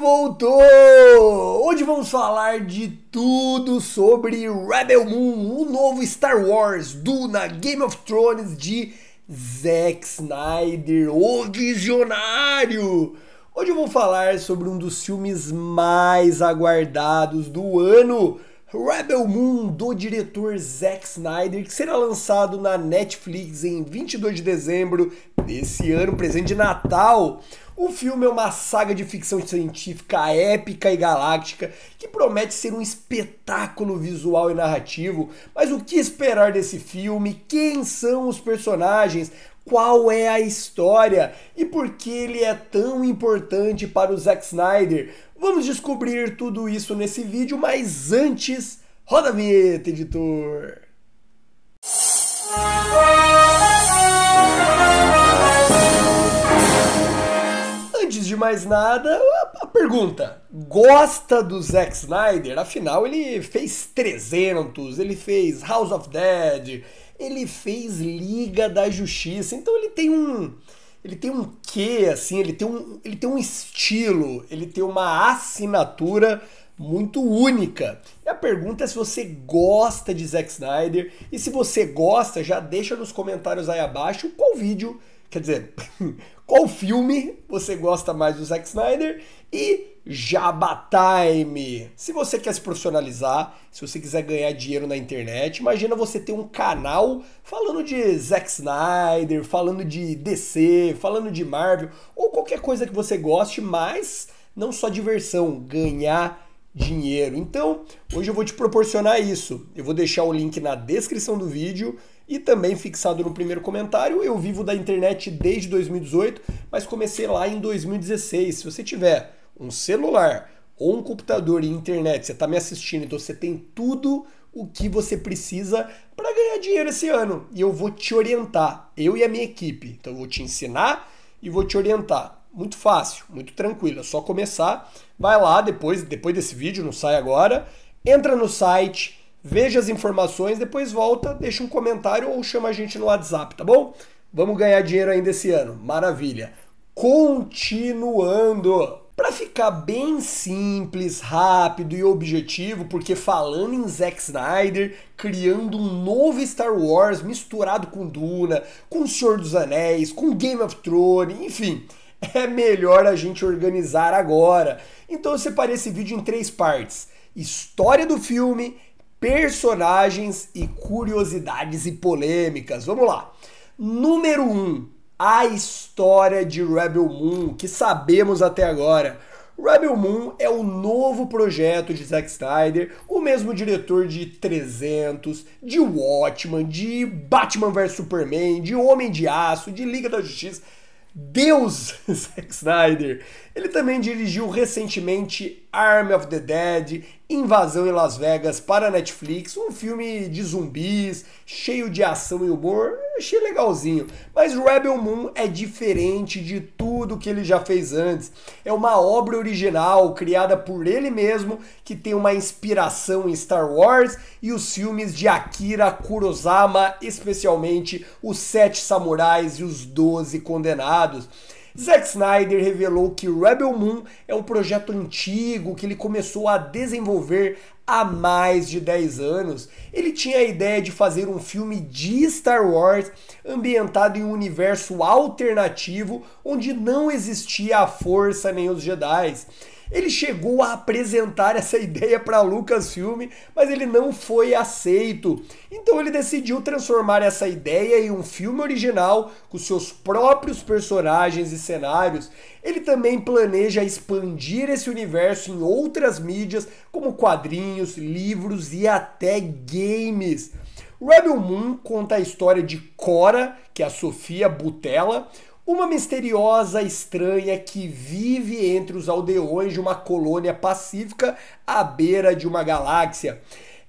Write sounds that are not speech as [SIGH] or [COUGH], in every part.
voltou! Hoje vamos falar de tudo sobre Rebel Moon, o novo Star Wars do na Game of Thrones de Zack Snyder, o visionário! Hoje eu vou falar sobre um dos filmes mais aguardados do ano, Rebel Moon, do diretor Zack Snyder, que será lançado na Netflix em 22 de dezembro desse ano, presente de Natal. O filme é uma saga de ficção científica épica e galáctica que promete ser um espetáculo visual e narrativo, mas o que esperar desse filme? Quem são os personagens? Qual é a história e por que ele é tão importante para o Zack Snyder? Vamos descobrir tudo isso nesse vídeo, mas antes, roda a vinheta, editor! mais nada, a pergunta: gosta do Zack Snyder? Afinal, ele fez 300, ele fez House of Dead, ele fez Liga da Justiça. Então ele tem um ele tem um quê assim, ele tem um, ele tem um estilo, ele tem uma assinatura muito única. E a pergunta é se você gosta de Zack Snyder e se você gosta, já deixa nos comentários aí abaixo qual vídeo Quer dizer, [LAUGHS] qual filme você gosta mais do Zack Snyder? E Jabba Time. Se você quer se profissionalizar, se você quiser ganhar dinheiro na internet, imagina você ter um canal falando de Zack Snyder, falando de DC, falando de Marvel, ou qualquer coisa que você goste, mas não só diversão, ganhar dinheiro. Então, hoje eu vou te proporcionar isso. Eu vou deixar o link na descrição do vídeo e também fixado no primeiro comentário, eu vivo da internet desde 2018, mas comecei lá em 2016. Se você tiver um celular ou um computador e internet, você está me assistindo, então você tem tudo o que você precisa para ganhar dinheiro esse ano. E eu vou te orientar, eu e a minha equipe. Então eu vou te ensinar e vou te orientar. Muito fácil, muito tranquilo, é só começar. Vai lá depois, depois desse vídeo, não sai agora. Entra no site, veja as informações, depois volta, deixa um comentário ou chama a gente no WhatsApp, tá bom? Vamos ganhar dinheiro ainda esse ano. Maravilha. Continuando. Para ficar bem simples, rápido e objetivo, porque falando em Zack Snyder, criando um novo Star Wars misturado com Duna, com Senhor dos Anéis, com Game of Thrones, enfim, [LAUGHS] é melhor a gente organizar agora. Então eu separei esse vídeo em três partes: história do filme, personagens e curiosidades e polêmicas. Vamos lá. Número 1, um, a história de Rebel Moon, que sabemos até agora. Rebel Moon é o novo projeto de Zack Snyder, o mesmo diretor de 300, de Watchman, de Batman vs Superman, de Homem de Aço, de Liga da Justiça. Deus [LAUGHS] Zack Snyder. Ele também dirigiu recentemente Army of the Dead Invasão em Las Vegas para Netflix, um filme de zumbis, cheio de ação e humor, achei legalzinho. Mas Rebel Moon é diferente de tudo que ele já fez antes. É uma obra original criada por ele mesmo, que tem uma inspiração em Star Wars e os filmes de Akira Kurosawa, especialmente Os Sete Samurais e Os Doze Condenados. Zack Snyder revelou que Rebel Moon é um projeto antigo que ele começou a desenvolver há mais de 10 anos. Ele tinha a ideia de fazer um filme de Star Wars ambientado em um universo alternativo onde não existia a força nem os Jedi. Ele chegou a apresentar essa ideia para Lucasfilm, mas ele não foi aceito. Então ele decidiu transformar essa ideia em um filme original com seus próprios personagens e cenários. Ele também planeja expandir esse universo em outras mídias, como quadrinhos, livros e até games. Rebel Moon conta a história de Cora, que é a Sofia Butella, uma misteriosa estranha que vive entre os aldeões de uma colônia pacífica à beira de uma galáxia.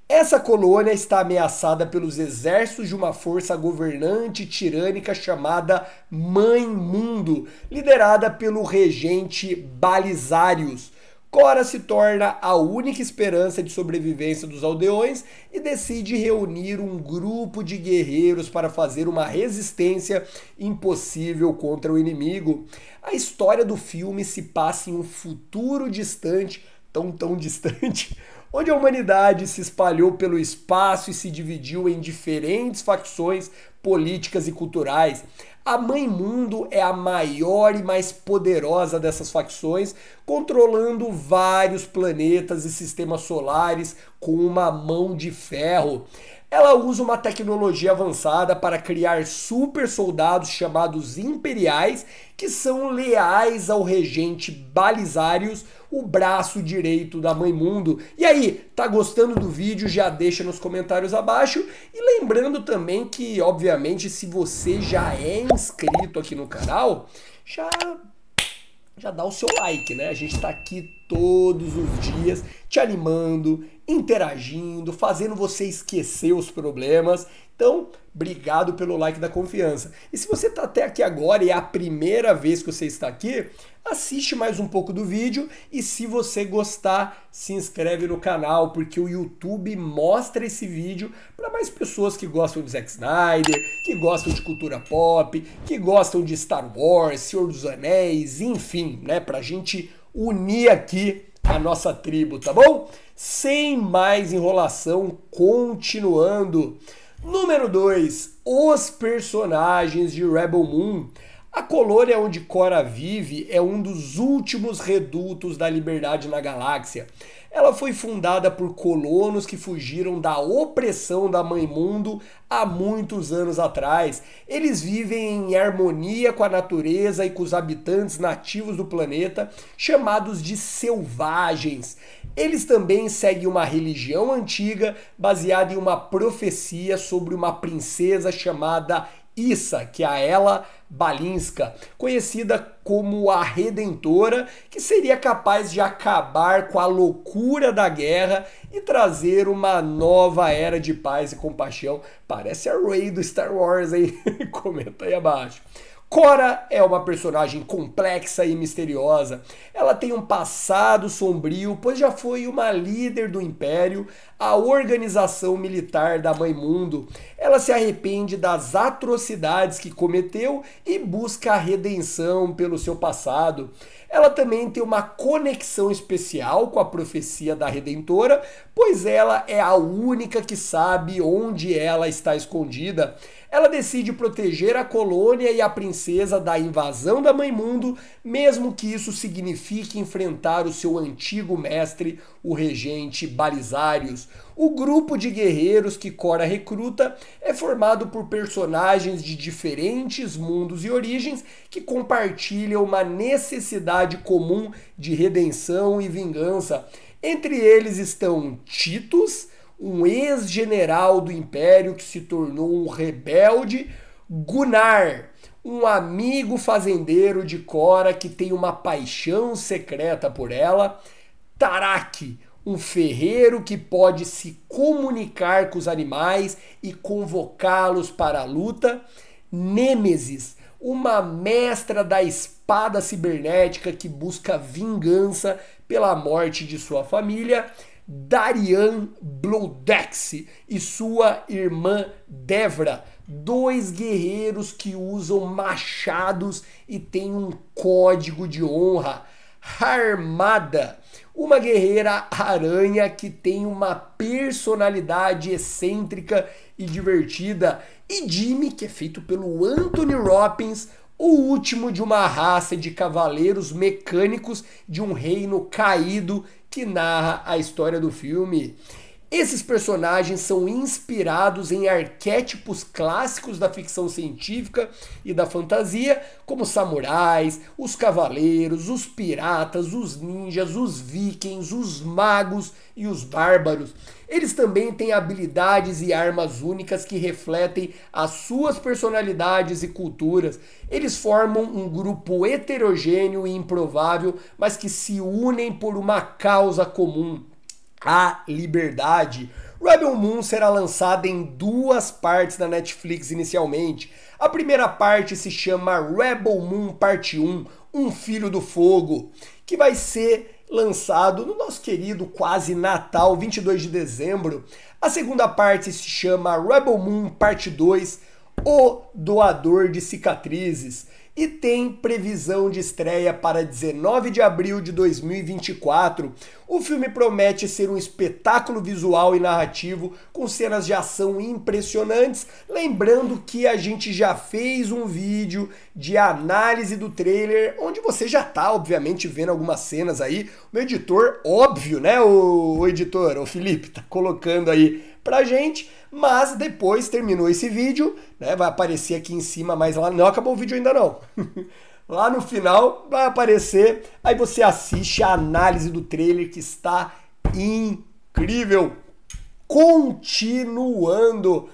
Essa colônia está ameaçada pelos exércitos de uma força governante tirânica chamada Mãe Mundo, liderada pelo regente Balisarius. Cora se torna a única esperança de sobrevivência dos aldeões e decide reunir um grupo de guerreiros para fazer uma resistência impossível contra o inimigo. A história do filme se passa em um futuro distante, tão tão distante, onde a humanidade se espalhou pelo espaço e se dividiu em diferentes facções políticas e culturais. A Mãe Mundo é a maior e mais poderosa dessas facções, controlando vários planetas e sistemas solares com uma mão de ferro. Ela usa uma tecnologia avançada para criar super soldados chamados imperiais, que são leais ao regente Balisários, o braço direito da Mãe Mundo. E aí, tá gostando do vídeo? Já deixa nos comentários abaixo. E lembrando também que, obviamente, se você já é inscrito aqui no canal, já já dá o seu like, né? A gente está aqui todos os dias te animando, interagindo, fazendo você esquecer os problemas. Então, obrigado pelo like da confiança. E se você está até aqui agora e é a primeira vez que você está aqui, assiste mais um pouco do vídeo e se você gostar, se inscreve no canal, porque o YouTube mostra esse vídeo para mais pessoas que gostam de Zack Snyder, que gostam de cultura pop, que gostam de Star Wars, Senhor dos Anéis, enfim, né, pra gente unir aqui a nossa tribo, tá bom? Sem mais enrolação, continuando. Número 2, os personagens de Rebel Moon. A colônia onde Cora vive é um dos últimos redutos da liberdade na galáxia. Ela foi fundada por colonos que fugiram da opressão da mãe mundo há muitos anos atrás. Eles vivem em harmonia com a natureza e com os habitantes nativos do planeta, chamados de selvagens. Eles também seguem uma religião antiga baseada em uma profecia sobre uma princesa chamada Issa, que é a Ela Balinska, conhecida como a Redentora, que seria capaz de acabar com a loucura da guerra e trazer uma nova era de paz e compaixão. Parece a Rey do Star Wars, hein? [LAUGHS] Comenta aí abaixo. Cora é uma personagem complexa e misteriosa. Ela tem um passado sombrio, pois já foi uma líder do Império, a organização militar da Mãe Mundo. Ela se arrepende das atrocidades que cometeu e busca a redenção pelo seu passado. Ela também tem uma conexão especial com a profecia da Redentora, pois ela é a única que sabe onde ela está escondida ela decide proteger a colônia e a princesa da invasão da Mãe Mundo, mesmo que isso signifique enfrentar o seu antigo mestre, o regente Balisarius. O grupo de guerreiros que Cora recruta é formado por personagens de diferentes mundos e origens que compartilham uma necessidade comum de redenção e vingança. Entre eles estão Titus, um ex-general do império que se tornou um rebelde, Gunnar, um amigo fazendeiro de Cora que tem uma paixão secreta por ela, Tarak, um ferreiro que pode se comunicar com os animais e convocá-los para a luta, Nêmesis, uma mestra da espada cibernética que busca vingança pela morte de sua família, Darian Bludex e sua irmã Devra, dois guerreiros que usam machados e têm um código de honra. Armada, uma guerreira aranha que tem uma personalidade excêntrica e divertida, e Jimmy, que é feito pelo Anthony Robbins, o último de uma raça de cavaleiros mecânicos de um reino caído que narra a história do filme. Esses personagens são inspirados em arquétipos clássicos da ficção científica e da fantasia, como samurais, os cavaleiros, os piratas, os ninjas, os vikings, os magos e os bárbaros. Eles também têm habilidades e armas únicas que refletem as suas personalidades e culturas. Eles formam um grupo heterogêneo e improvável, mas que se unem por uma causa comum. A Liberdade. Rebel Moon será lançada em duas partes na Netflix inicialmente. A primeira parte se chama Rebel Moon Parte 1, Um Filho do Fogo, que vai ser lançado no nosso querido quase Natal, 22 de dezembro. A segunda parte se chama Rebel Moon Parte 2, o Doador de Cicatrizes e tem previsão de estreia para 19 de abril de 2024. O filme promete ser um espetáculo visual e narrativo com cenas de ação impressionantes. Lembrando que a gente já fez um vídeo de análise do trailer, onde você já está obviamente, vendo algumas cenas aí. O editor, óbvio, né? O, o editor, o Felipe, tá colocando aí pra gente, mas depois terminou esse vídeo, né? Vai aparecer aqui em cima, mas lá não acabou o vídeo ainda não. [LAUGHS] lá no final vai aparecer, aí você assiste a análise do trailer que está incrível. Continuando.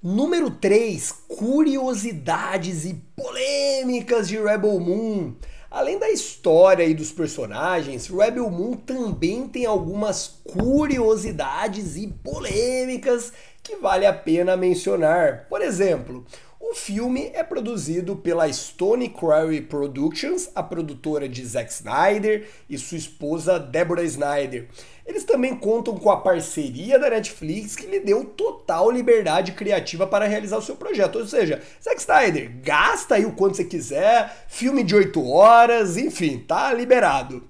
Número 3, curiosidades e polêmicas de Rebel Moon. Além da história e dos personagens, Rebel Moon também tem algumas curiosidades e polêmicas que vale a pena mencionar. Por exemplo, o filme é produzido pela Stone Quarry Productions, a produtora de Zack Snyder e sua esposa Deborah Snyder. Eles também contam com a parceria da Netflix, que lhe deu total liberdade criativa para realizar o seu projeto. Ou seja, Zack Snyder, gasta aí o quanto você quiser, filme de 8 horas, enfim, tá liberado.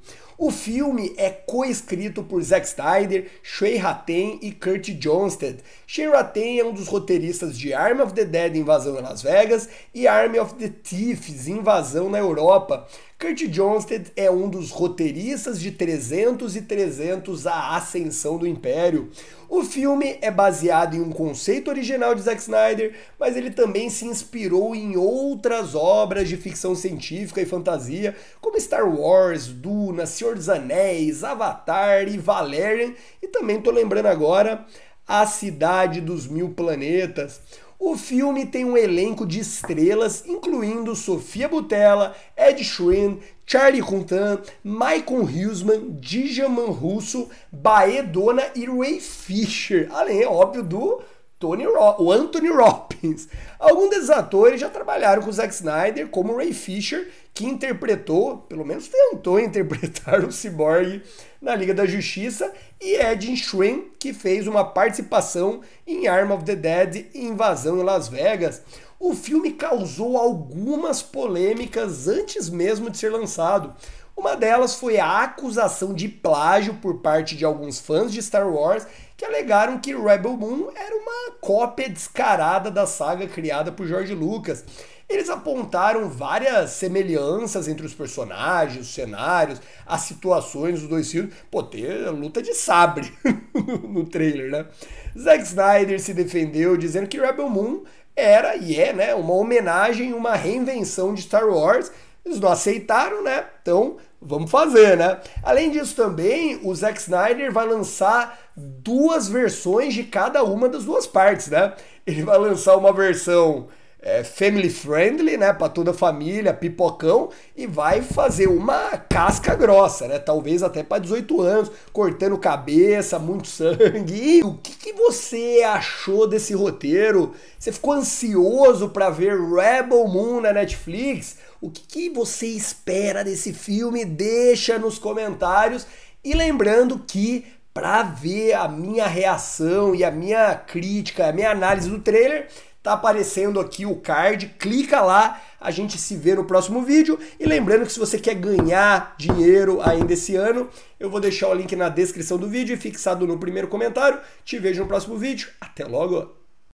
O filme é co-escrito por Zack Snyder, Shay Raten e Kurt Johnsted. Shay Raten é um dos roteiristas de *Army of the Dead Invasão em Las Vegas e Army of the Thieves Invasão na Europa. Kurt Johnsted é um dos roteiristas de 300 e 300 A Ascensão do Império. O filme é baseado em um conceito original de Zack Snyder, mas ele também se inspirou em outras obras de ficção científica e fantasia, como Star Wars, Duna, Senhor dos Anéis, Avatar e Valerian, e também estou lembrando agora A Cidade dos Mil Planetas. O filme tem um elenco de estrelas, incluindo Sofia Butella, Ed Sheeran, Charlie Huntan, Michael Huseman, Dijaman Russo, Baedona e Ray Fisher. Além, é óbvio, do Tony Ro o Anthony Robbins. [LAUGHS] Alguns desses atores já trabalharam com Zack Snyder, como Ray Fisher, que interpretou, pelo menos tentou [LAUGHS] interpretar o Cyborg na Liga da Justiça, e Edin Schwen, que fez uma participação em Arm of the Dead e Invasão em Las Vegas. O filme causou algumas polêmicas antes mesmo de ser lançado uma delas foi a acusação de plágio por parte de alguns fãs de Star Wars que alegaram que Rebel Moon era uma cópia descarada da saga criada por George Lucas. Eles apontaram várias semelhanças entre os personagens, os cenários, as situações dos dois filmes. Pô, tem luta de sabre [LAUGHS] no trailer, né? Zack Snyder se defendeu dizendo que Rebel Moon era e é, né, uma homenagem, uma reinvenção de Star Wars eles não aceitaram, né? Então vamos fazer, né? Além disso, também o Zack Snyder vai lançar duas versões de cada uma das duas partes, né? Ele vai lançar uma versão é, family friendly, né, para toda a família, pipocão e vai fazer uma casca grossa, né, talvez até para 18 anos, cortando cabeça, muito [LAUGHS] sangue. E o que, que você achou desse roteiro? Você ficou ansioso para ver Rebel Moon na Netflix? O que, que você espera desse filme? Deixa nos comentários. E lembrando que para ver a minha reação e a minha crítica, a minha análise do trailer, Tá aparecendo aqui o card, clica lá, a gente se vê no próximo vídeo. E lembrando que se você quer ganhar dinheiro ainda esse ano, eu vou deixar o link na descrição do vídeo e fixado no primeiro comentário. Te vejo no próximo vídeo. Até logo!